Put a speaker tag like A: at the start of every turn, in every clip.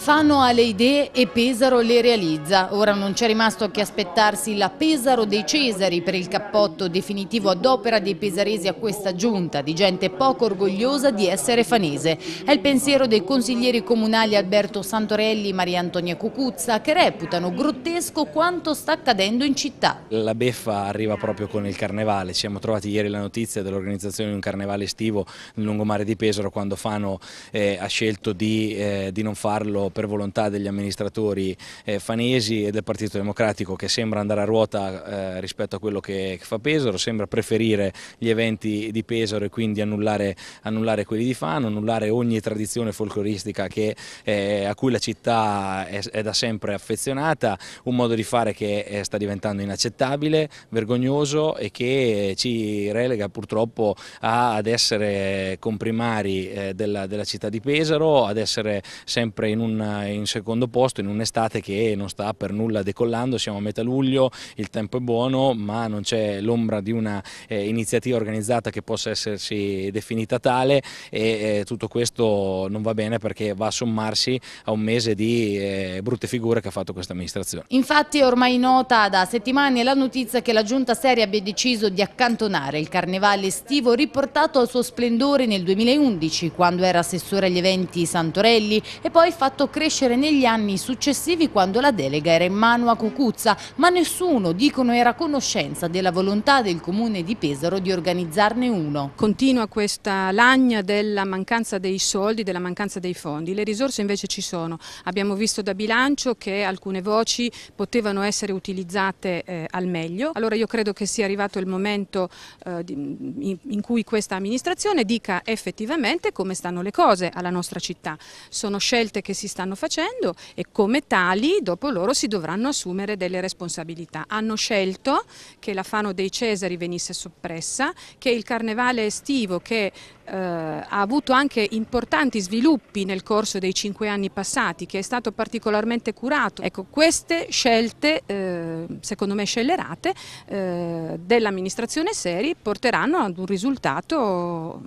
A: Fano ha le idee e Pesaro le realizza. Ora non c'è rimasto che aspettarsi la Pesaro dei Cesari per il cappotto definitivo ad opera dei pesaresi a questa giunta, di gente poco orgogliosa di essere fanese. È il pensiero dei consiglieri comunali Alberto Santorelli e Maria Antonia Cucuzza che reputano grottesco quanto sta accadendo in città.
B: La beffa arriva proprio con il carnevale. siamo trovati ieri la notizia dell'organizzazione di un carnevale estivo nel lungomare di Pesaro quando Fano eh, ha scelto di, eh, di non farlo per volontà degli amministratori eh, fanesi e del Partito Democratico che sembra andare a ruota eh, rispetto a quello che, fa Pesaro, sembra preferire gli eventi di Pesaro e quindi annullare, annullare quelli di Fano, annullare ogni tradizione folcloristica che, eh, a cui la città è, è, da sempre affezionata, un modo di fare che è, eh, sta diventando inaccettabile, vergognoso e che ci relega purtroppo a, ad essere comprimari eh, della, della città di Pesaro, ad essere sempre in un eh, in, secondo posto in un'estate che non sta per nulla decollando, siamo a metà luglio, il tempo è buono ma non c'è l'ombra di una eh, iniziativa organizzata che possa essersi definita tale e eh, tutto questo non va bene perché va a sommarsi a un mese di eh, brutte figure che ha fatto questa amministrazione.
A: Infatti è ormai nota da settimane la notizia che la giunta seria abbia deciso di accantonare il carnevale estivo riportato al suo splendore nel 2011 quando era assessore agli eventi Santorelli e poi fatto crescere negli anni successivi quando la delega era in mano a Cucuzza, ma
C: nessuno, dicono, era a conoscenza della volontà del Comune di Pesaro di organizzarne uno. Continua questa lagna della mancanza dei soldi, della mancanza dei fondi. Le risorse invece ci sono. Abbiamo visto da bilancio che alcune voci potevano essere utilizzate eh, al meglio. Allora io credo che sia arrivato il momento eh, in cui questa amministrazione dica effettivamente come stanno le cose alla nostra città. Sono scelte che si stanno stanno facendo e come tali dopo loro si dovranno assumere delle responsabilità. Hanno scelto che la Fano dei Cesari venisse soppressa, che il carnevale estivo che eh, ha avuto anche importanti sviluppi nel corso dei cinque anni passati, che è stato particolarmente curato. Ecco, queste scelte, eh, secondo me scellerate, eh, dell'amministrazione Seri porteranno ad un risultato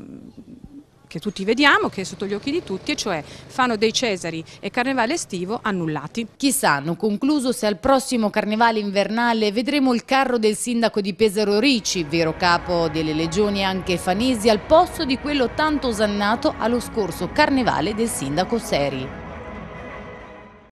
C: che tutti vediamo, che è sotto gli occhi di tutti, e cioè fanno dei Cesari e Carnevale estivo annullati. Chissà, hanno concluso se al prossimo Carnevale invernale
A: vedremo il carro del sindaco di Pesaro Ricci, vero capo delle legioni anche fanesi, al posto di quello tanto osannato allo scorso Carnevale del sindaco Seri.